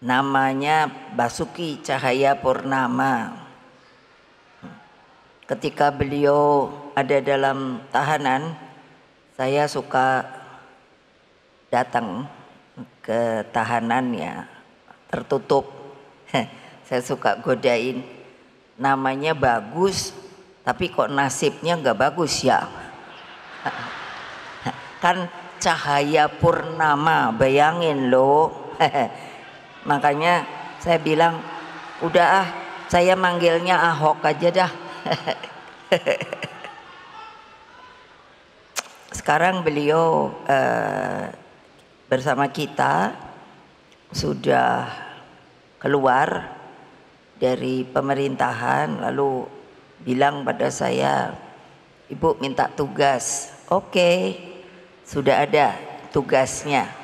namanya Basuki Cahaya Purnama. Ketika beliau ada dalam tahanan, saya suka datang ke tahanannya tertutup. saya suka godain. Namanya bagus, tapi kok nasibnya nggak bagus ya? kan cahaya purnama, bayangin loh. makanya saya bilang udah ah saya manggilnya Ahok aja dah sekarang beliau eh, bersama kita sudah keluar dari pemerintahan lalu bilang pada saya ibu minta tugas oke okay, sudah ada tugasnya